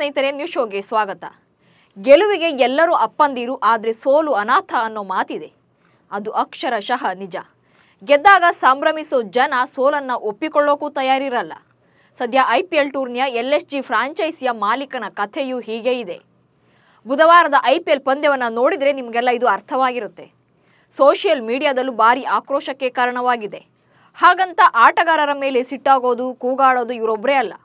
ಸ್ನೇಹಿತರೆ ನ್ಯೂಸ್ ಶೋಗೆ ಸ್ವಾಗತ ಗೆಲುವಿಗೆ ಎಲ್ಲರೂ ಅಪ್ಪಂದಿರು ಆದರೆ ಸೋಲು ಅನಾಥ ಅನ್ನೋ ಮಾತಿದೆ ಅದು ಅಕ್ಷರಶಃ ನಿಜ ಗೆದ್ದಾಗ ಸಂಭ್ರಮಿಸೋ ಜನ ಸೋಲನ್ನು ಒಪ್ಪಿಕೊಳ್ಳೋಕ್ಕೂ ತಯಾರಿರಲ್ಲ ಸದ್ಯ ಐ ಪಿ ಎಲ್ ಟೂರ್ನಿಯ ಎಲ್ ಎಸ್ ಜಿ ಫ್ರಾಂಚೈಸಿಯ ಮಾಲೀಕನ ಕಥೆಯೂ ಹೀಗೆ ಇದೆ ಬುಧವಾರದ ಐ ಪಿ ಎಲ್ ಪಂದ್ಯವನ್ನು ನೋಡಿದರೆ ನಿಮಗೆಲ್ಲ ಇದು ಅರ್ಥವಾಗಿರುತ್ತೆ ಸೋಷಿಯಲ್ ಮೀಡಿಯಾದಲ್ಲೂ ಭಾರಿ ಆಕ್ರೋಶಕ್ಕೆ ಕಾರಣವಾಗಿದೆ ಹಾಗಂತ ಆಟಗಾರರ ಮೇಲೆ ಸಿಟ್ಟಾಗೋದು ಕೂಗಾಡೋದು ಇವರೊಬ್ಬರೇ ಅಲ್ಲ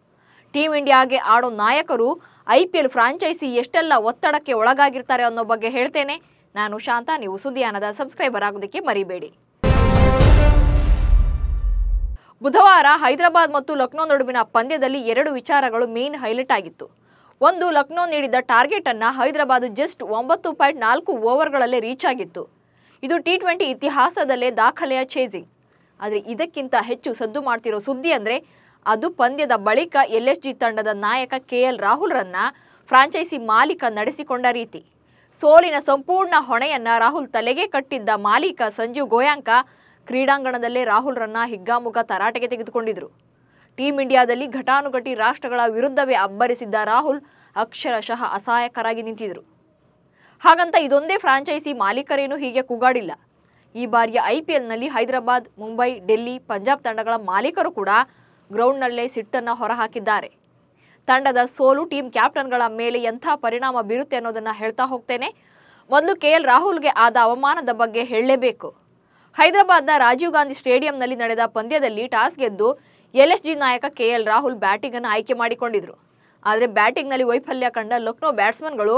ಟೀಮ್ ಇಂಡಿಯಾಗೆ ಆಡೋ ನಾಯಕರು ಐ ಪಿ ಎಲ್ ಫ್ರಾಂಚೈಸಿ ಎಷ್ಟೆಲ್ಲ ಒತ್ತಡಕ್ಕೆ ಒಳಗಾಗಿರ್ತಾರೆ ಅನ್ನೋ ಬಗ್ಗೆ ಹೇಳ್ತೇನೆ ನಾನು ಶಾಂತ ನೀವು ಸುದ್ದಿಯಾನದ ಸಬ್ಸ್ಕ್ರೈಬರ್ ಆಗೋದಕ್ಕೆ ಮರಿಬೇಡಿ ಬುಧವಾರ ಹೈದರಾಬಾದ್ ಮತ್ತು ಲಕ್ನೋ ನಡುವಿನ ಪಂದ್ಯದಲ್ಲಿ ಎರಡು ವಿಚಾರಗಳು ಮೇನ್ ಹೈಲೈಟ್ ಆಗಿತ್ತು ಒಂದು ಲಕ್ನೋ ನೀಡಿದ ಟಾರ್ಗೆಟ್ ಅನ್ನು ಹೈದರಾಬಾದ್ ಜಸ್ಟ್ ಒಂಬತ್ತು ಪಾಯಿಂಟ್ ನಾಲ್ಕು ಓವರ್ಗಳಲ್ಲೇ ರೀಚ್ ಆಗಿತ್ತು ಇದು ಟಿ ಟ್ವೆಂಟಿ ಇತಿಹಾಸದಲ್ಲೇ ದಾಖಲೆಯ ಚೇಜಿಂಗ್ ಆದರೆ ಇದಕ್ಕಿಂತ ಹೆಚ್ಚು ಸದ್ದು ಮಾಡ್ತಿರೋ ಸುದ್ದಿ ಅಂದರೆ ಅದು ಪಂದ್ಯದ ಬಳಿಕ ಎಲ್ಎಸ್ಜಿ ತಂಡದ ನಾಯಕ ಕೆಎಲ್ ರಾಹುಲ್ರನ್ನ ಫ್ರಾಂಚೈಸಿ ಮಾಲೀಕ ನಡೆಸಿಕೊಂಡ ರೀತಿ ಸೋಲಿನ ಸಂಪೂರ್ಣ ಹೊಣೆಯನ್ನ ರಾಹುಲ್ ತಲೆಗೆ ಕಟ್ಟಿದ್ದ ಮಾಲೀಕ ಸಂಜೀವ್ ಗೋಯಾಂಕ ಕ್ರೀಡಾಂಗಣದಲ್ಲೇ ರಾಹುಲ್ರನ್ನ ಹಿಗ್ಗಾಮುಗ್ಗ ತರಾಟೆಗೆ ತೆಗೆದುಕೊಂಡಿದ್ರು ಟೀಂ ಇಂಡಿಯಾದಲ್ಲಿ ಘಟಾನುಘಟಿ ರಾಷ್ಟ್ರಗಳ ವಿರುದ್ಧವೇ ಅಬ್ಬರಿಸಿದ್ದ ರಾಹುಲ್ ಅಕ್ಷರಶಃ ಅಸಹಾಯಕರಾಗಿ ನಿಂತಿದ್ರು ಹಾಗಂತ ಇದೊಂದೇ ಫ್ರಾಂಚೈಸಿ ಮಾಲೀಕರೇನು ಹೀಗೆ ಕೂಗಾಡಿಲ್ಲ ಈ ಬಾರಿಯ ಐಪಿಎಲ್ನಲ್ಲಿ ಹೈದರಾಬಾದ್ ಮುಂಬೈ ಡೆಲ್ಲಿ ಪಂಜಾಬ್ ತಂಡಗಳ ಮಾಲೀಕರು ಕೂಡ ಗ್ರೌಂಡ್ನಲ್ಲೇ ಸಿಟ್ಟನ್ನು ಹೊರಹಾಕಿದ್ದಾರೆ ತಂಡದ ಸೋಲು ಟೀಮ್ ಕ್ಯಾಪ್ಟನ್ಗಳ ಮೇಲೆ ಎಂಥ ಪರಿಣಾಮ ಬೀರುತ್ತೆ ಅನ್ನೋದನ್ನು ಹೇಳ್ತಾ ಹೋಗ್ತೇನೆ ಮೊದಲು ಕೆ ಎಲ್ ರಾಹುಲ್ಗೆ ಆದ ಅವಮಾನದ ಬಗ್ಗೆ ಹೇಳಲೇಬೇಕು ಹೈದರಾಬಾದ್ನ ರಾಜೀವ್ ಗಾಂಧಿ ಸ್ಟೇಡಿಯಂನಲ್ಲಿ ನಡೆದ ಪಂದ್ಯದಲ್ಲಿ ಟಾಸ್ ಗೆದ್ದು ಎಲ್ ಎಸ್ ಜಿ ನಾಯಕ ಕೆ ಎಲ್ ರಾಹುಲ್ ಬ್ಯಾಟಿಂಗನ್ನು ಆಯ್ಕೆ ಮಾಡಿಕೊಂಡಿದ್ರು ಆದರೆ ಬ್ಯಾಟಿಂಗ್ನಲ್ಲಿ ವೈಫಲ್ಯ ಕಂಡ ಲಕ್ನೋ ಬ್ಯಾಟ್ಸ್ಮನ್ಗಳು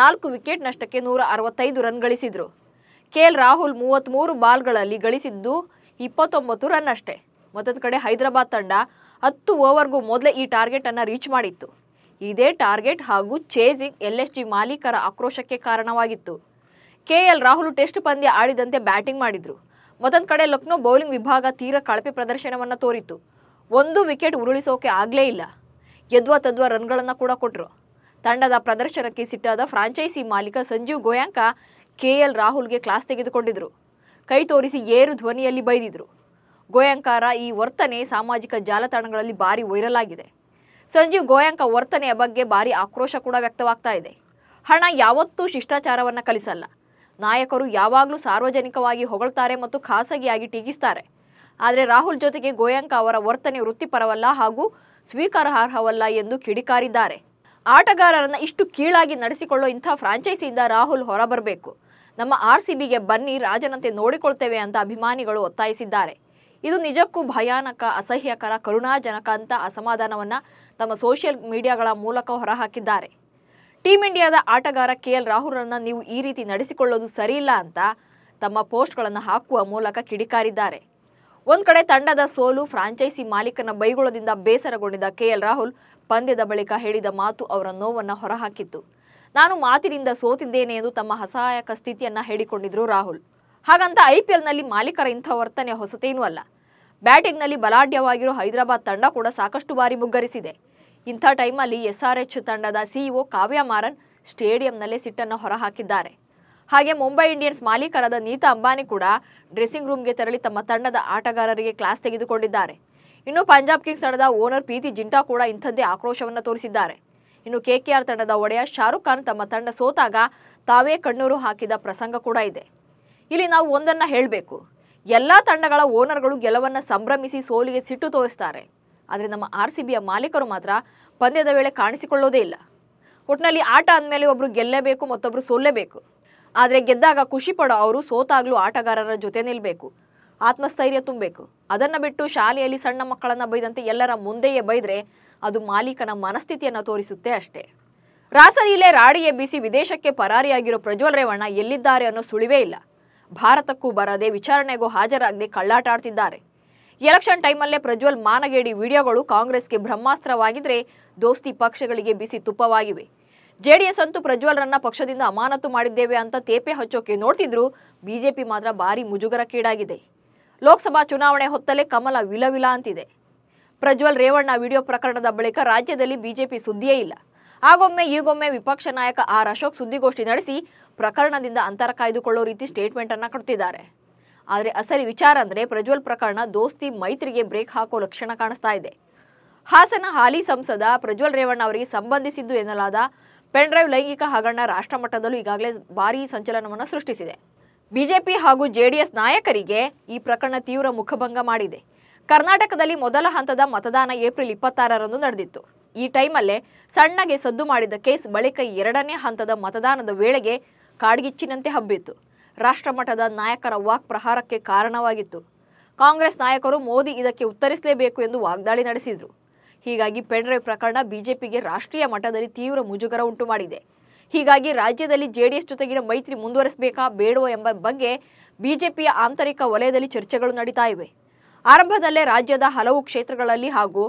ನಾಲ್ಕು ವಿಕೆಟ್ ನಷ್ಟಕ್ಕೆ ನೂರ ಅರವತ್ತೈದು ರನ್ ಗಳಿಸಿದರು ಕೆ ಎಲ್ ರಾಹುಲ್ ಮೂವತ್ತ್ಮೂರು ಬಾಲ್ಗಳಲ್ಲಿ ಗಳಿಸಿದ್ದು ಇಪ್ಪತ್ತೊಂಬತ್ತು ರನ್ ಅಷ್ಟೇ ಮತ್ತೊಂದು ಕಡೆ ಹೈದರಾಬಾದ್ ತಂಡ ಹತ್ತು ಓವರ್ಗೂ ಮೊದಲೇ ಈ ಟಾರ್ಗೆಟ್ ಅನ್ನ ರೀಚ್ ಮಾಡಿತ್ತು ಇದೇ ಟಾರ್ಗೆಟ್ ಹಾಗೂ ಚೇಸಿಂಗ್ ಎಲ್ ಎಸ್ ಜಿ ಮಾಲೀಕರ ಆಕ್ರೋಶಕ್ಕೆ ಕಾರಣವಾಗಿತ್ತು ಕೆ ಎಲ್ ರಾಹುಲ್ ಟೆಸ್ಟ್ ಪಂದ್ಯ ಆಡಿದಂತೆ ಬ್ಯಾಟಿಂಗ್ ಮಾಡಿದ್ರು ಮತ್ತೊಂದು ಕಡೆ ಲಕ್ನೋ ಬೌಲಿಂಗ್ ವಿಭಾಗ ತೀರಾ ಕಳಪೆ ಪ್ರದರ್ಶನವನ್ನು ತೋರಿತ್ತು ಒಂದು ವಿಕೆಟ್ ಉರುಳಿಸೋಕೆ ಆಗಲೇ ಇಲ್ಲ ಯದ್ವಾ ತದ್ವಾ ರನ್ಗಳನ್ನು ಕೂಡ ಕೊಟ್ಟರು ತಂಡದ ಪ್ರದರ್ಶನಕ್ಕೆ ಸಿಟ್ಟಾದ ಫ್ರಾಂಚೈಸಿ ಮಾಲೀಕ ಸಂಜೀವ್ ಗೋಯಾಂಕ ಕೆ ಎಲ್ ರಾಹುಲ್ಗೆ ಕ್ಲಾಸ್ ತೆಗೆದುಕೊಂಡಿದ್ರು ಕೈ ತೋರಿಸಿ ಏರು ಧ್ವನಿಯಲ್ಲಿ ಬೈದಿದ್ರು ಗೋಯಂಕಾರ ಈ ವರ್ತನೆ ಸಾಮಾಜಿಕ ಜಾಲತಾಣಗಳಲ್ಲಿ ಭಾರಿ ವೈರಲ್ ಆಗಿದೆ ಸಂಜೀವ್ ಗೋಯಂಕ ವರ್ತನೆಯ ಬಗ್ಗೆ ಭಾರಿ ಆಕ್ರೋಶ ಕೂಡ ವ್ಯಕ್ತವಾಗ್ತಾ ಇದೆ ಹಣ ಯಾವತ್ತೂ ಶಿಷ್ಟಾಚಾರವನ್ನು ಕಲಿಸಲ್ಲ ನಾಯಕರು ಯಾವಾಗಲೂ ಸಾರ್ವಜನಿಕವಾಗಿ ಹೊಗಳ್ತಾರೆ ಮತ್ತು ಖಾಸಗಿಯಾಗಿ ಟೀಕಿಸ್ತಾರೆ ಆದರೆ ರಾಹುಲ್ ಜೊತೆಗೆ ಗೋಯಂಕ ಅವರ ವರ್ತನೆ ವೃತ್ತಿಪರವಲ್ಲ ಹಾಗೂ ಸ್ವೀಕಾರಾರ್ಹವಲ್ಲ ಎಂದು ಕಿಡಿಕಾರಿದ್ದಾರೆ ಆಟಗಾರರನ್ನು ಇಷ್ಟು ಕೀಳಾಗಿ ನಡೆಸಿಕೊಳ್ಳೋ ಇಂಥ ಫ್ರಾಂಚೈಸಿಯಿಂದ ರಾಹುಲ್ ಹೊರಬರಬೇಕು ನಮ್ಮ ಆರ್ ಸಿ ಬಿಗೆ ಬನ್ನಿ ರಾಜನಂತೆ ನೋಡಿಕೊಳ್ತೇವೆ ಅಂತ ಅಭಿಮಾನಿಗಳು ಒತ್ತಾಯಿಸಿದ್ದಾರೆ ಇದು ನಿಜಕ್ಕೂ ಭಯಾನಕ ಅಸಹ್ಯಕರ ಕರುಣಾಜನಕ ಅಂತ ಅಸಮಾಧಾನವನ್ನ ತಮ್ಮ ಸೋಷಿಯಲ್ ಮೀಡಿಯಾಗಳ ಮೂಲಕ ಹೊರಹಾಕಿದ್ದಾರೆ ಟೀಂ ಇಂಡಿಯಾದ ಆಟಗಾರ ಕೆ ಎಲ್ ರಾಹುಲ್ರನ್ನ ನೀವು ಈ ರೀತಿ ನಡೆಸಿಕೊಳ್ಳೋದು ಸರಿಯಿಲ್ಲ ಅಂತ ತಮ್ಮ ಪೋಸ್ಟ್ಗಳನ್ನು ಹಾಕುವ ಮೂಲಕ ಕಿಡಿಕಾರಿದ್ದಾರೆ ಒಂದು ಕಡೆ ತಂಡದ ಸೋಲು ಫ್ರಾಂಚೈಸಿ ಮಾಲೀಕನ ಬೈಗುಳದಿಂದ ಬೇಸರಗೊಂಡಿದ್ದ ಕೆ ಎಲ್ ರಾಹುಲ್ ಪಂದ್ಯದ ಬಳಿಕ ಹೇಳಿದ ಮಾತು ಅವರ ನೋವನ್ನು ಹೊರಹಾಕಿತ್ತು ನಾನು ಮಾತಿನಿಂದ ಸೋತಿದ್ದೇನೆ ಎಂದು ತಮ್ಮ ಅಸಹಾಯಕ ಸ್ಥಿತಿಯನ್ನ ಹೇಳಿಕೊಂಡಿದ್ರು ರಾಹುಲ್ ಹಾಗಂತ ಎಲ್ನಲ್ಲಿ ಮಾಲೀಕರ ಇಂಥ ವರ್ತನೆ ಹೊಸತೇನೂ ಅಲ್ಲ ಬ್ಯಾಟಿಂಗ್ನಲ್ಲಿ ಬಲಾಢ್ಯವಾಗಿರೋ ಹೈದರಾಬಾದ್ ತಂಡ ಕೂಡ ಸಾಕಷ್ಟು ಬಾರಿ ಮುಗ್ಗರಿಸಿದೆ ಇಂಥ ಟೈಮಲ್ಲಿ ಎಸ್ಆರ್ಎಚ್ ತಂಡದ ಸಿಇಒ ಕಾವ್ಯ ಮಾರನ್ ಸ್ಟೇಡಿಯಂನಲ್ಲೇ ಸಿಟ್ಟನ್ನು ಹೊರಹಾಕಿದ್ದಾರೆ ಹಾಗೆ ಮುಂಬೈ ಇಂಡಿಯನ್ಸ್ ಮಾಲೀಕರಾದ ನೀತಾ ಅಂಬಾನಿ ಕೂಡ ಡ್ರೆಸ್ಸಿಂಗ್ ರೂಮ್ಗೆ ತೆರಳಿ ತಮ್ಮ ತಂಡದ ಆಟಗಾರರಿಗೆ ಕ್ಲಾಸ್ ತೆಗೆದುಕೊಂಡಿದ್ದಾರೆ ಇನ್ನು ಪಂಜಾಬ್ ಕಿಂಗ್ಸ್ ತಂಡದ ಓನರ್ ಪ್ರೀತಿ ಜಿಂಟಾ ಕೂಡ ಇಂಥದ್ದೇ ಆಕ್ರೋಶವನ್ನು ತೋರಿಸಿದ್ದಾರೆ ಇನ್ನು ಕೆಕೆಆರ್ ತಂಡದ ಒಡೆಯ ಶಾರುಖ್ ಖಾನ್ ತಮ್ಮ ತಂಡ ಸೋತಾಗ ತಾವೇ ಕಣ್ಣೂರು ಹಾಕಿದ ಪ್ರಸಂಗ ಕೂಡ ಇದೆ ಇಲ್ಲಿ ನಾವು ಒಂದನ್ನು ಹೇಳಬೇಕು ಎಲ್ಲ ತಂಡಗಳ ಓನರ್ಗಳು ಗೆಲುವನ್ನು ಸಂಭ್ರಮಿಸಿ ಸೋಲಿಗೆ ಸಿಟ್ಟು ತೋರಿಸ್ತಾರೆ ಆದರೆ ನಮ್ಮ ಆರ್ ಸಿ ಬಿಯ ಮಾಲೀಕರು ಮಾತ್ರ ಪಂದ್ಯದ ವೇಳೆ ಕಾಣಿಸಿಕೊಳ್ಳೋದೇ ಇಲ್ಲ ಒಟ್ಟಿನಲ್ಲಿ ಆಟ ಅಂದಮೇಲೆ ಒಬ್ಬರು ಗೆಲ್ಲಲೇಬೇಕು ಮತ್ತೊಬ್ಬರು ಸೋಲೇಬೇಕು ಆದರೆ ಗೆದ್ದಾಗ ಖುಷಿ ಪಡೋ ಅವರು ಸೋತಾಗಲೂ ಆಟಗಾರರ ಜೊತೆ ನಿಲ್ಲಬೇಕು ಆತ್ಮಸ್ಥೈರ್ಯ ತುಂಬಬೇಕು ಅದನ್ನು ಬಿಟ್ಟು ಶಾಲೆಯಲ್ಲಿ ಸಣ್ಣ ಮಕ್ಕಳನ್ನು ಬೈದಂತೆ ಎಲ್ಲರ ಮುಂದೆಯೇ ಬೈದರೆ ಅದು ಮಾಲೀಕನ ಮನಸ್ಥಿತಿಯನ್ನು ತೋರಿಸುತ್ತೆ ಅಷ್ಟೇ ರಾಸಲೀಲೆ ರಾಡಿಗೆ ಎಬ್ಬಿಸಿ ವಿದೇಶಕ್ಕೆ ಪರಾರಿಯಾಗಿರೋ ಪ್ರಜ್ವಲ್ ರೇವಣ್ಣ ಎಲ್ಲಿದ್ದಾರೆ ಅನ್ನೋ ಸುಳಿವೇ ಇಲ್ಲ ಭಾರತಕ್ಕೂ ಬರದೆ ವಿಚಾರಣೆಗೂ ಹಾಜರಾಗದೆ ಕಳ್ಳಾಟ ಎಲೆಕ್ಷನ್ ಟೈಮಲ್ಲೇ ಪ್ರಜ್ವಲ್ ಮಾನಗೇಡಿ ವಿಡಿಯೋಗಳು ಕಾಂಗ್ರೆಸ್ಗೆ ಬ್ರಹ್ಮಾಸ್ತ್ರವಾಗಿದ್ರೆ ದೋಸ್ತಿ ಪಕ್ಷಗಳಿಗೆ ಬಿಸಿ ತುಪ್ಪವಾಗಿವೆ ಜೆಡಿಎಸ್ ಅಂತೂ ಪ್ರಜ್ವಲ್ರನ್ನ ಪಕ್ಷದಿಂದ ಅಮಾನತು ಮಾಡಿದ್ದೇವೆ ಅಂತ ತೇಪೆ ಹಚ್ಚೋಕೆ ನೋಡ್ತಿದ್ರು ಬಿಜೆಪಿ ಮಾತ್ರ ಭಾರಿ ಮುಜುಗರಕ್ಕೀಡಾಗಿದೆ ಲೋಕಸಭಾ ಚುನಾವಣೆ ಹೊತ್ತಲೇ ಕಮಲ ವಿಲವಿಲ ಅಂತಿದೆ ಪ್ರಜ್ವಲ್ ರೇವಣ್ಣ ವಿಡಿಯೋ ಪ್ರಕರಣದ ಬಳಿಕ ರಾಜ್ಯದಲ್ಲಿ ಬಿಜೆಪಿ ಸುದ್ದಿಯೇ ಇಲ್ಲ ಆಗೊಮ್ಮೆ ಈಗೊಮ್ಮೆ ವಿಪಕ್ಷ ನಾಯಕ ಆರ್ ಅಶೋಕ್ ಸುದ್ದಿಗೋಷ್ಠಿ ನಡೆಸಿ ಪ್ರಕರಣದಿಂದ ಅಂತರ ಕಾಯ್ದುಕೊಳ್ಳೋ ರೀತಿ ಸ್ಟೇಟ್ಮೆಂಟ್ ಅನ್ನ ಕೊಡ್ತಿದ್ದಾರೆ ಆದರೆ ಅಸಲಿ ವಿಚಾರ ಅಂದರೆ ಪ್ರಜ್ವಲ್ ಪ್ರಕರಣ ದೋಸ್ತಿ ಮೈತ್ರಿಗೆ ಬ್ರೇಕ್ ಹಾಕೋ ಲಕ್ಷಣ ಕಾಣಿಸ್ತಾ ಇದೆ ಹಾಸನ ಹಾಲಿ ಸಂಸದ ಪ್ರಜ್ವಲ್ ರೇವಣ್ಣ ಅವರಿಗೆ ಸಂಬಂಧಿಸಿದ್ದು ಎನ್ನಲಾದ ಪೆನ್ಡ್ರೈವ್ ಲೈಂಗಿಕ ಹಗರಣ ರಾಷ್ಟ್ರಮಟ್ಟದಲ್ಲೂ ಈಗಾಗಲೇ ಭಾರೀ ಸಂಚಲನವನ್ನು ಸೃಷ್ಟಿಸಿದೆ ಬಿಜೆಪಿ ಹಾಗೂ ಜೆಡಿಎಸ್ ನಾಯಕರಿಗೆ ಈ ಪ್ರಕರಣ ತೀವ್ರ ಮುಖಭಂಗ ಮಾಡಿದೆ ಕರ್ನಾಟಕದಲ್ಲಿ ಮೊದಲ ಹಂತದ ಮತದಾನ ಏಪ್ರಿಲ್ ಇಪ್ಪತ್ತಾರರಂದು ನಡೆದಿತ್ತು ಈ ಟೈಮಲ್ಲೇ ಸಣ್ಣಗೆ ಸದ್ದು ಮಾಡಿದ ಕೇಸ್ ಬಳಿಕ ಎರಡನೇ ಹಂತದ ಮತದಾನದ ವೇಳೆಗೆ ಕಾಡ್ಗಿಚ್ಚಿನಂತೆ ಹಬ್ಬಿತ್ತು ರಾಷ್ಟ್ರಮಟ್ಟದ ನಾಯಕರ ವಾಕ್ ಪ್ರಹಾರಕ್ಕೆ ಕಾರಣವಾಗಿತ್ತು ಕಾಂಗ್ರೆಸ್ ನಾಯಕರು ಮೋದಿ ಇದಕ್ಕೆ ಉತ್ತರಿಸಲೇಬೇಕು ಎಂದು ವಾಗ್ದಾಳಿ ನಡೆಸಿದರು ಹೀಗಾಗಿ ಪೆಂಡ್ರೈವ್ ಪ್ರಕರಣ ಬಿಜೆಪಿಗೆ ರಾಷ್ಟ್ರೀಯ ಮಟ್ಟದಲ್ಲಿ ತೀವ್ರ ಮುಜುಗರ ಉಂಟು ಮಾಡಿದೆ ಹೀಗಾಗಿ ರಾಜ್ಯದಲ್ಲಿ ಜೆಡಿಎಸ್ ಜೊತೆಗಿನ ಮೈತ್ರಿ ಮುಂದುವರಿಸಬೇಕಾ ಬೇಡವೋ ಎಂಬ ಬಗ್ಗೆ ಬಿಜೆಪಿಯ ಆಂತರಿಕ ವಲಯದಲ್ಲಿ ಚರ್ಚೆಗಳು ನಡೀತಾ ಇವೆ ಆರಂಭದಲ್ಲೇ ರಾಜ್ಯದ ಹಲವು ಕ್ಷೇತ್ರಗಳಲ್ಲಿ ಹಾಗೂ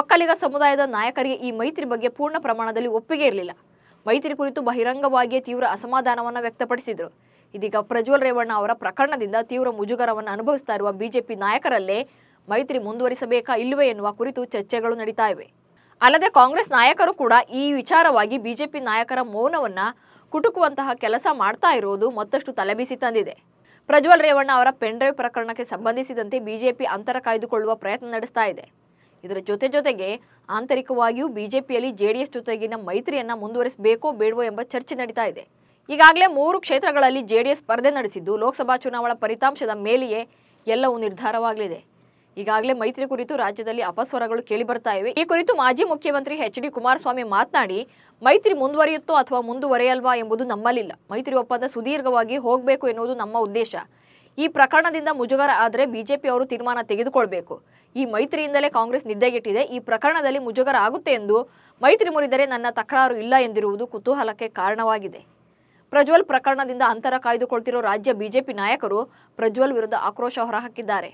ಒಕ್ಕಲಿಗ ಸಮುದಾಯದ ನಾಯಕರಿಗೆ ಈ ಮೈತ್ರಿ ಬಗ್ಗೆ ಪೂರ್ಣ ಪ್ರಮಾಣದಲ್ಲಿ ಒಪ್ಪಿಗೆ ಇರಲಿಲ್ಲ ಮೈತ್ರಿ ಕುರಿತು ಬಹಿರಂಗವಾಗಿಯೇ ತೀವ್ರ ಅಸಮಾಧಾನವನ್ನು ವ್ಯಕ್ತಪಡಿಸಿದರು ಇದೀಗ ಪ್ರಜ್ವಲ್ ರೇವಣ್ಣ ಅವರ ಪ್ರಕರಣದಿಂದ ತೀವ್ರ ಮುಜುಗರವನ್ನು ಅನುಭವಿಸ್ತಾ ಇರುವ ಬಿಜೆಪಿ ನಾಯಕರಲ್ಲೇ ಮೈತ್ರಿ ಮುಂದುವರಿಸಬೇಕಾ ಇಲ್ಲವೇ ಎನ್ನುವ ಕುರಿತು ಚರ್ಚೆಗಳು ನಡೀತಾ ಇವೆ ಅಲ್ಲದೆ ಕಾಂಗ್ರೆಸ್ ನಾಯಕರು ಕೂಡ ಈ ವಿಚಾರವಾಗಿ ಬಿಜೆಪಿ ನಾಯಕರ ಮೌನವನ್ನ ಕುಟುಕುವಂತಹ ಕೆಲಸ ಮಾಡ್ತಾ ಇರುವುದು ಮತ್ತಷ್ಟು ತಲೆಬಿಸಿ ತಂದಿದೆ ಪ್ರಜ್ವಲ್ ರೇವಣ್ಣ ಅವರ ಪೆನ್ಡ್ರೈವ್ ಪ್ರಕರಣಕ್ಕೆ ಸಂಬಂಧಿಸಿದಂತೆ ಬಿಜೆಪಿ ಅಂತರ ಕಾಯ್ದುಕೊಳ್ಳುವ ಪ್ರಯತ್ನ ನಡೆಸ್ತಾ ಇದೆ ಇದರ ಜೊತೆ ಜೊತೆಗೆ ಆಂತರಿಕವಾಗಿಯೂ ಬಿಜೆಪಿಯಲ್ಲಿ ಜೆಡಿಎಸ್ ಜೊತೆಗಿನ ಮೈತ್ರಿಯನ್ನ ಮುಂದುವರಿಸಬೇಕೋ ಬೇಡವೋ ಎಂಬ ಚರ್ಚೆ ನಡೀತಾ ಇದೆ ಈಗಾಗಲೇ ಮೂರು ಕ್ಷೇತ್ರಗಳಲ್ಲಿ ಜೆಡಿಎಸ್ ಸ್ಪರ್ಧೆ ನಡೆಸಿದ್ದು ಲೋಕಸಭಾ ಚುನಾವಣಾ ಫಲಿತಾಂಶದ ಮೇಲೆಯೇ ಎಲ್ಲವೂ ನಿರ್ಧಾರವಾಗಲಿದೆ ಈಗಾಗಲೇ ಮೈತ್ರಿ ಕುರಿತು ರಾಜ್ಯದಲ್ಲಿ ಅಪಸ್ವರಗಳು ಕೇಳಿ ಬರ್ತಾ ಇವೆ ಈ ಕುರಿತು ಮಾಜಿ ಮುಖ್ಯಮಂತ್ರಿ ಎಚ್ ಡಿ ಕುಮಾರಸ್ವಾಮಿ ಮಾತನಾಡಿ ಮೈತ್ರಿ ಮುಂದುವರಿಯುತ್ತೋ ಅಥವಾ ಮುಂದುವರೆಯಲ್ವಾ ಎಂಬುದು ನಮ್ಮಲ್ಲಿಲ್ಲ ಮೈತ್ರಿ ಒಪ್ಪಂದ ಸುದೀರ್ಘವಾಗಿ ಹೋಗಬೇಕು ಎನ್ನುವುದು ನಮ್ಮ ಉದ್ದೇಶ ಈ ಪ್ರಕರಣದಿಂದ ಮುಜುಗರ ಆದರೆ ಬಿಜೆಪಿ ಅವರು ತೀರ್ಮಾನ ತೆಗೆದುಕೊಳ್ಬೇಕು ಈ ಮೈತ್ರಿಯಿಂದಲೇ ಕಾಂಗ್ರೆಸ್ ನಿದ್ದೆಗೆಟ್ಟಿದೆ ಈ ಪ್ರಕರಣದಲ್ಲಿ ಮುಜುಗರ ಆಗುತ್ತೆ ಎಂದು ಮೈತ್ರಿ ಮುರಿದರೆ ನನ್ನ ತಕರಾರು ಇಲ್ಲ ಎಂದಿರುವುದು ಕುತೂಹಲಕ್ಕೆ ಕಾರಣವಾಗಿದೆ ಪ್ರಜ್ವಲ್ ಪ್ರಕರಣದಿಂದ ಅಂತರ ಕಾಯ್ದುಕೊಳ್ತಿರೋ ರಾಜ್ಯ ಬಿಜೆಪಿ ನಾಯಕರು ಪ್ರಜ್ವಲ್ ವಿರುದ್ಧ ಆಕ್ರೋಶ ಹೊರಹಾಕಿದ್ದಾರೆ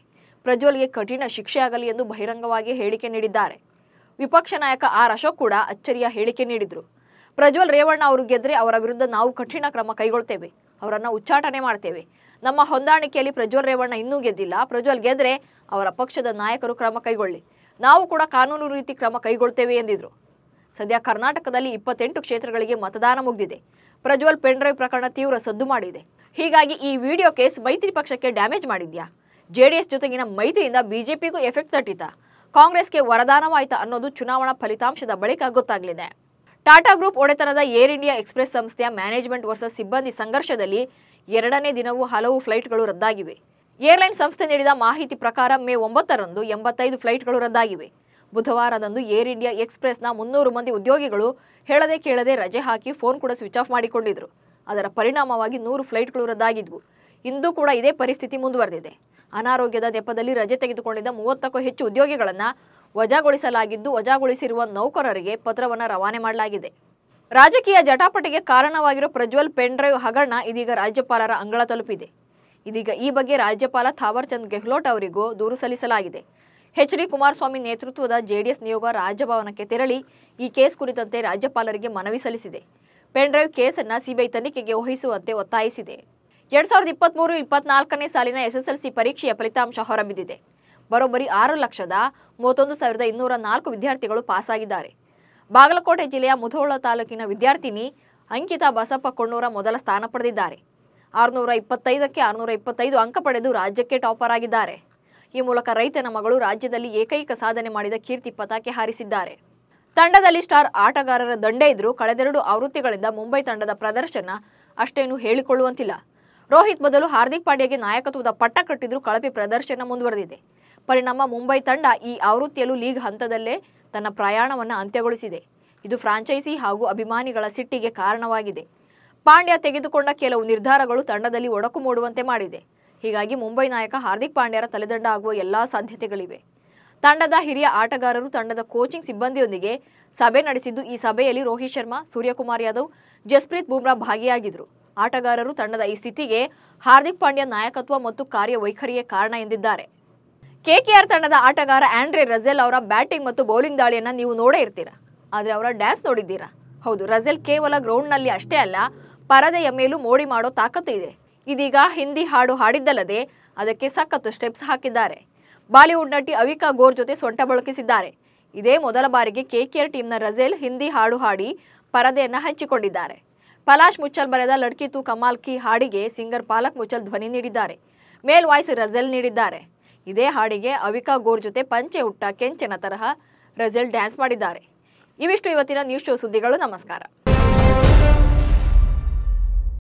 ಪ್ರಜ್ವಲ್ಗೆ ಕಠಿಣ ಶಿಕ್ಷೆಯಾಗಲಿ ಎಂದು ಬಹಿರಂಗವಾಗಿ ಹೇಳಿಕೆ ನೀಡಿದ್ದಾರೆ ವಿಪಕ್ಷ ನಾಯಕ ಆರ್ ಅಶೋಕ್ ಕೂಡ ಅಚ್ಚರಿಯ ಹೇಳಿಕೆ ನೀಡಿದರು ಪ್ರಜ್ವಲ್ ರೇವಣ್ಣ ಅವರು ಗೆದ್ದರೆ ಅವರ ವಿರುದ್ಧ ನಾವು ಕಠಿಣ ಕ್ರಮ ಕೈಗೊಳ್ತೇವೆ ಅವರನ್ನು ಉಚ್ಚಾಟನೆ ಮಾಡ್ತೇವೆ ನಮ್ಮ ಹೊಂದಾಣಿಕೆಯಲ್ಲಿ ಪ್ರಜ್ವಲ್ ರೇವಣ್ಣ ಇನ್ನೂ ಗೆದ್ದಿಲ್ಲ ಪ್ರಜ್ವಲ್ ಗೆದ್ರೆ ಅವರ ಪಕ್ಷದ ನಾಯಕರು ಕ್ರಮ ಕೈಗೊಳ್ಳಿ ನಾವು ಕೂಡ ಕಾನೂನು ರೀತಿ ಕ್ರಮ ಕೈಗೊಳ್ತೇವೆ ಎಂದಿದ್ರು ಸದ್ಯ ಕರ್ನಾಟಕದಲ್ಲಿ ಇಪ್ಪತ್ತೆಂಟು ಕ್ಷೇತ್ರಗಳಿಗೆ ಮತದಾನ ಮುಗಿದಿದೆ ಪ್ರಜ್ವಲ್ ಪೆಂಡ್ರೈವ್ ಪ್ರಕರಣ ತೀವ್ರ ಸದ್ದು ಮಾಡಿದೆ ಹೀಗಾಗಿ ಈ ವಿಡಿಯೋ ಕೇಸ್ ಮೈತ್ರಿ ಪಕ್ಷಕ್ಕೆ ಡ್ಯಾಮೇಜ್ ಮಾಡಿದ್ಯಾ ಜೆಡಿಎಸ್ ಜೊತೆಗಿನ ಮೈತ್ರಿಯಿಂದ ಬಿಜೆಪಿಗೂ ಎಫೆಕ್ಟ್ ತಟ್ಟಿತಾ ಕಾಂಗ್ರೆಸ್ಗೆ ವರದಾನವಾಯಿತಾ ಅನ್ನೋದು ಚುನಾವಣಾ ಫಲಿತಾಂಶದ ಬಳಿಕ ಗೊತ್ತಾಗಲಿದೆ ಟಾಟಾ ಗ್ರೂಪ್ ಒಡೆತನದ ಏರ್ ಇಂಡಿಯಾ ಎಕ್ಸ್ಪ್ರೆಸ್ ಸಂಸ್ಥೆಯ ಮ್ಯಾನೇಜ್ಮೆಂಟ್ ವರ್ಸಸ್ ಸಿಬ್ಬಂದಿ ಸಂಘರ್ಷದಲ್ಲಿ ಎರಡನೇ ದಿನವೂ ಹಲವು ಫ್ಲೈಟ್ಗಳು ರದ್ದಾಗಿವೆ ಏರ್ಲೈನ್ ಸಂಸ್ಥೆ ನೀಡಿದ ಮಾಹಿತಿ ಪ್ರಕಾರ ಮೇ ಒಂಬತ್ತರಂದು ಎಂಬತ್ತೈದು ಫ್ಲೈಟ್ಗಳು ರದ್ದಾಗಿವೆ ಬುಧವಾರದಂದು ಏರ್ ಇಂಡಿಯಾ ಎಕ್ಸ್ಪ್ರೆಸ್ನ ಮುನ್ನೂರು ಮಂದಿ ಉದ್ಯೋಗಿಗಳು ಹೇಳದೆ ಕೇಳದೆ ರಜೆ ಹಾಕಿ ಫೋನ್ ಕೂಡ ಸ್ವಿಚ್ ಆಫ್ ಮಾಡಿಕೊಂಡಿದ್ರು ಅದರ ಪರಿಣಾಮವಾಗಿ ನೂರು ಫ್ಲೈಟ್ಗಳು ರದ್ದಾಗಿದ್ವು ಇಂದು ಕೂಡ ಇದೇ ಪರಿಸ್ಥಿತಿ ಮುಂದುವರೆದಿದೆ ಅನಾರೋಗ್ಯದ ನೆಪದಲ್ಲಿ ರಜೆ ತೆಗೆದುಕೊಂಡಿದ್ದ ಮೂವತ್ತಕ್ಕೂ ಹೆಚ್ಚು ಉದ್ಯೋಗಿಗಳನ್ನು ವಜಾಗೊಳಿಸಲಾಗಿದ್ದು ವಜಾಗೊಳಿಸಿರುವ ನೌಕರರಿಗೆ ಪತ್ರವನ್ನು ರವಾನೆ ಮಾಡಲಾಗಿದೆ ರಾಜಕೀಯ ಜಟಾಪಟಿಗೆ ಕಾರಣವಾಗಿರೋ ಪ್ರಜ್ವಲ್ ಪೆಂಡ್ರೈವ್ ಹಗರಣ ಇದೀಗ ರಾಜ್ಯಪಾಲರ ಅಂಗಳ ತಲುಪಿದೆ ಇದೀಗ ಈ ಬಗ್ಗೆ ರಾಜ್ಯಪಾಲ ಥಾವರ್ ಚಂದ್ ಗೆಹ್ಲೋಟ್ ಅವರಿಗೂ ದೂರು ಸಲ್ಲಿಸಲಾಗಿದೆ ಎಚ್ ಡಿ ಕುಮಾರಸ್ವಾಮಿ ನೇತೃತ್ವದ ಜೆಡಿಎಸ್ ನಿಯೋಗ ರಾಜಭವನಕ್ಕೆ ತೆರಳಿ ಈ ಕೇಸ್ ಕುರಿತಂತೆ ರಾಜ್ಯಪಾಲರಿಗೆ ಮನವಿ ಸಲ್ಲಿಸಿದೆ ಪೆಂಡ್ರೈವ್ ಕೇಸನ್ನು ಸಿಬಿಐ ತನಿಖೆಗೆ ವಹಿಸುವಂತೆ ಒತ್ತಾಯಿಸಿದೆ ಎರಡ್ ಸಾವಿರದ ಇಪ್ಪತ್ತ್ಮೂರು ಇಪ್ಪತ್ನಾಲ್ಕನೇ ಸಾಲಿನ ಎಸ್ಎಸ್ಎಲ್ಸಿ ಪರೀಕ್ಷೆಯ ಫಲಿತಾಂಶ ಹೊರಬಿದ್ದಿದೆ ಬರೋಬ್ಬರಿ ಆರು ಲಕ್ಷದ ಮೂವತ್ತೊಂದು ಸಾವಿರದ ಇನ್ನೂರ ನಾಲ್ಕು ವಿದ್ಯಾರ್ಥಿಗಳು ಪಾಸಾಗಿದ್ದಾರೆ ಬಾಗಲಕೋಟೆ ಜಿಲ್ಲೆಯ ಮುಧೋಳ ತಾಲೂಕಿನ ವಿದ್ಯಾರ್ಥಿನಿ ಅಂಕಿತಾ ಬಸಪ್ಪ ಕೊಣ್ಣೂರ ಮೊದಲ ಸ್ಥಾನ ಪಡೆದಿದ್ದಾರೆ ಆರುನೂರ ಇಪ್ಪತ್ತೈದಕ್ಕೆ ಆರುನೂರ ಇಪ್ಪತ್ತೈದು ಅಂಕ ಪಡೆದು ರಾಜ್ಯಕ್ಕೆ ಟಾಪರ್ ಆಗಿದ್ದಾರೆ ಈ ಮೂಲಕ ರೈತನ ಮಗಳು ರಾಜ್ಯದಲ್ಲಿ ಏಕೈಕ ಸಾಧನೆ ಮಾಡಿದ ಕೀರ್ತಿ ಪತಾಕೆ ಹಾರಿಸಿದ್ದಾರೆ ತಂಡದಲ್ಲಿ ಸ್ಟಾರ್ ಆಟಗಾರರ ದಂಡೆ ಇದ್ದರೂ ಕಳೆದೆರಡು ಆವೃತ್ತಿಗಳಿಂದ ಮುಂಬೈ ತಂಡದ ಪ್ರದರ್ಶನ ಅಷ್ಟೇನು ಹೇಳಿಕೊಳ್ಳುವಂತಿಲ್ಲ ರೋಹಿತ್ ಬದಲು ಹಾರ್ದಿಕ್ ಪಾಂಡ್ಯಗೆ ನಾಯಕತ್ವದ ಪಟ್ಟ ಕಟ್ಟಿದ್ರೂ ಕಳಪೆ ಪ್ರದರ್ಶನ ಮುಂದುವರೆದಿದೆ ಪರಿಣಾಮ ಮುಂಬೈ ತಂಡ ಈ ಆವೃತ್ತಿಯಲ್ಲೂ ಲೀಗ್ ಹಂತದಲ್ಲೇ ತನ್ನ ಪ್ರಯಾಣವನ್ನು ಅಂತ್ಯಗೊಳಿಸಿದೆ ಇದು ಫ್ರಾಂಚೈಸಿ ಹಾಗೂ ಅಭಿಮಾನಿಗಳ ಸಿಟ್ಟಿಗೆ ಕಾರಣವಾಗಿದೆ ಪಾಂಡ್ಯ ತೆಗೆದುಕೊಂಡ ಕೆಲವು ನಿರ್ಧಾರಗಳು ತಂಡದಲ್ಲಿ ಒಡಕು ಮೂಡುವಂತೆ ಮಾಡಿದೆ ಹೀಗಾಗಿ ಮುಂಬೈ ನಾಯಕ ಹಾರ್ದಿಕ್ ಪಾಂಡ್ಯರ ತಲೆದಂಡ ಆಗುವ ಎಲ್ಲಾ ಸಾಧ್ಯತೆಗಳಿವೆ ತಂಡದ ಹಿರಿಯ ಆಟಗಾರರು ತಂಡದ ಕೋಚಿಂಗ್ ಸಿಬ್ಬಂದಿಯೊಂದಿಗೆ ಸಭೆ ನಡೆಸಿದ್ದು ಈ ಸಭೆಯಲ್ಲಿ ರೋಹಿತ್ ಶರ್ಮಾ ಸೂರ್ಯಕುಮಾರ್ ಯಾದವ್ ಜಸ್ಪ್ರೀತ್ ಬುಮ್ರಾ ಭಾಗಿಯಾಗಿದ್ದರು ಆಟಗಾರರು ತಂಡದ ಈ ಸ್ಥಿತಿಗೆ ಹಾರ್ದಿಕ್ ಪಾಂಡ್ಯ ನಾಯಕತ್ವ ಮತ್ತು ಕಾರ್ಯವೈಖರಿಯೇ ಕಾರಣ ಎಂದಿದ್ದಾರೆ ಕೆಕೆಆರ್ ತಂಡದ ಆಟಗಾರ ಆಂಡ್ರಿ ರಜೆಲ್ ಅವರ ಬ್ಯಾಟಿಂಗ್ ಮತ್ತು ಬೌಲಿಂಗ್ ದಾಳಿಯನ್ನು ನೀವು ನೋಡೇ ಇರ್ತೀರಾ ಆದರೆ ಅವರ ಡ್ಯಾನ್ಸ್ ನೋಡಿದ್ದೀರಾ ಹೌದು ರಜೆಲ್ ಕೇವಲ ಗ್ರೌಂಡ್ನಲ್ಲಿ ಅಷ್ಟೇ ಅಲ್ಲ ಪರದೆಯ ಮೇಲೂ ಮೋಡಿ ಮಾಡೋ ತಾಕತ್ತು ಇದೆ ಇದೀಗ ಹಿಂದಿ ಹಾಡು ಹಾಡಿದ್ದಲ್ಲದೆ ಅದಕ್ಕೆ ಸಖತ್ತು ಸ್ಟೆಪ್ಸ್ ಹಾಕಿದ್ದಾರೆ ಬಾಲಿವುಡ್ ನಟಿ ಅವಿಕಾ ಗೋರ್ ಜೊತೆ ಸೊಂಟ ಬಳಕಿಸಿದ್ದಾರೆ ಇದೇ ಮೊದಲ ಬಾರಿಗೆ ಕೆಕೆಆರ್ ಟೀಮ್ನ ರಜೆಲ್ ಹಿಂದಿ ಹಾಡು ಹಾಡಿ ಪರದೆಯನ್ನು ಹಂಚಿಕೊಂಡಿದ್ದಾರೆ ಪಲಾಶ್ ಮುಚ್ಚಲ್ ಬರೆದ ಲಡ್ಕಿ ಕಮಾಲ್ ಕಿ ಹಾಡಿಗೆ ಸಿಂಗರ್ ಪಾಲಕ್ ಮುಚ್ಚಲ್ ಧ್ವನಿ ನೀಡಿದ್ದಾರೆ ಮೇಲ್ ವಾಯ್ಸ್ ರಜೆಲ್ ನೀಡಿದ್ದಾರೆ ಇದೇ ಹಾಡಿಗೆ ಅವಿಕಾ ಗೋರ್ ಜೊತೆ ಪಂಚೆ ಹುಟ್ಟ ಕೆಂಚನ ತರಹ ರಜಲ್ ಡ್ಯಾನ್ಸ್ ಮಾಡಿದ್ದಾರೆ ಇವಿಷ್ಟು ಇವತ್ತಿನ ನ್ಯೂಸ್ ಶೋ ಸುದ್ದಿಗಳು ನಮಸ್ಕಾರ